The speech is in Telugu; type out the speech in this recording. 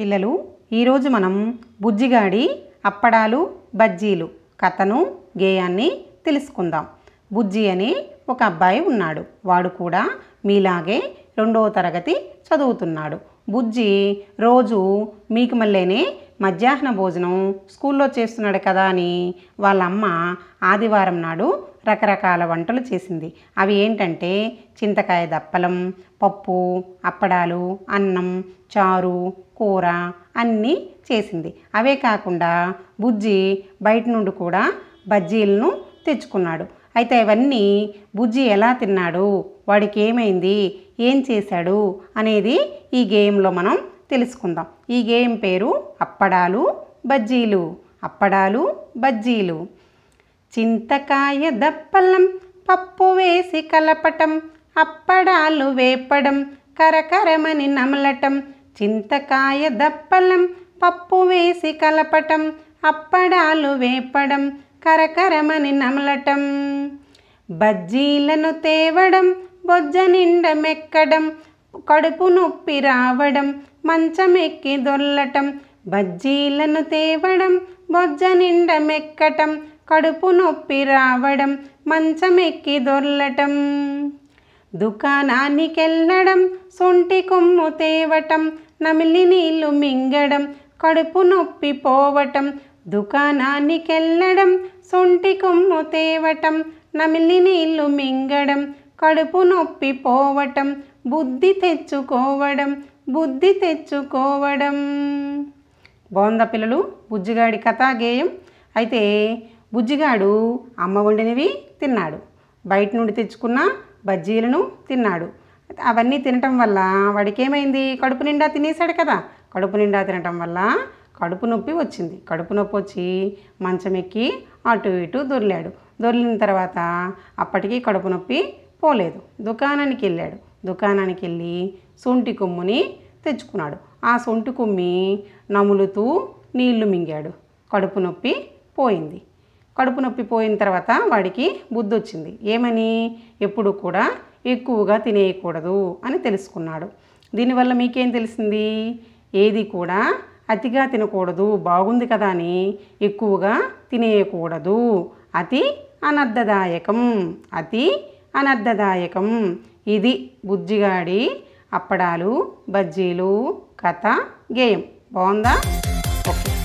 పిల్లలు ఈరోజు మనం బుజ్జిగాడి అప్పడాలు బజ్జీలు కథను గేయాన్ని తెలుసుకుందాం బుజ్జి అనే ఒక అబ్బాయి ఉన్నాడు వాడు కూడా మీలాగే రెండవ తరగతి చదువుతున్నాడు బుజ్జి రోజు మీకు మళ్ళీనే మధ్యాహ్న భోజనం స్కూల్లో చేస్తున్నాడు కదా అని వాళ్ళమ్మ ఆదివారం నాడు రకరకాల వంటలు చేసింది అవి ఏంటంటే చింతకాయ దప్పలం పప్పు అప్పడాలు అన్నం చారు కూర అన్నీ చేసింది అవే కాకుండా బుజ్జి బయట నుండి కూడా బజ్జీలను తెచ్చుకున్నాడు అయితే అవన్నీ బుజ్జి ఎలా తిన్నాడు వాడికి ఏమైంది ఏం చేశాడు అనేది ఈ గేమ్లో మనం తెలుసుకుందాం ఈ గేమ్ పేరు అప్పడాలు బజ్జీలు అప్పడాలు బజ్జీలు చింతకాయ దప్పలం పప్పు వేసి కలపటం అప్పడాలు వేపడం కరకరమని నమలటం చింతకాయ దప్పలం పప్పు వేసి కలపటం అప్పడాలు వేపడం కరకరమని నమలటం బజ్జీలను తేవడం బొజ్జ నిండ మెక్కడం కడుపు నొప్పి రావడం మంచమెక్కి దొల్లటం బజ్జీలను తేవడం బొజ్జ నిండ మెక్కటం కడుపు నొప్పి రావడం మంచమెక్కి దొర్లటం దుకాణానికెళ్ళడం సొంటి కొమ్ము తేవటం నమిలి నీళ్లు మింగడం కడుపు నొప్పి పోవటం దుకాణానికెళ్ళడం సొంటి కొమ్ము తేవటం నమిలి నీళ్లు మింగడం కడుపు నొప్పి పోవటం బుద్ధి తెచ్చుకోవడం బుద్ధి తెచ్చుకోవడం బాగుందా పిల్లలు బుజ్జిగాడి కథా గేయం అయితే బుజ్జిగాడు అమ్మ వండినవి తిన్నాడు బయట నుండి తెచ్చుకున్న బజ్జీలను తిన్నాడు అవన్నీ తినటం వల్ల వాడికి ఏమైంది కడుపు నిండా తినేశాడు కదా కడుపు నిండా తినటం వల్ల కడుపు నొప్పి వచ్చింది కడుపు నొప్పి వచ్చి మంచం ఎక్కి అటు ఇటు దొర్లాడు దొర్లిన తర్వాత అప్పటికీ కడుపు నొప్పి పోలేదు దుకాణానికి వెళ్ళాడు దుకాణానికి వెళ్ళి సొంటి కొమ్ముని తెచ్చుకున్నాడు ఆ సొంటి కుమ్మి నములుతూ నీళ్లు మింగాడు కడుపు నొప్పి పోయింది కడుపు నొప్పి పోయిన తర్వాత వాడికి బుద్ధి వచ్చింది ఏమని ఎప్పుడు కూడా ఎక్కువగా తినేయకూడదు అని తెలుసుకున్నాడు దీనివల్ల మీకేం తెలిసింది ఏది కూడా అతిగా తినకూడదు బాగుంది కదా అని ఎక్కువగా తినేయకూడదు అతి అనర్థదాయకం అతి అనర్థదాయకం ఇది బుజ్జిగాడి అప్పడాలు బజ్జీలు కథ గేయం బాగుందా ఓకే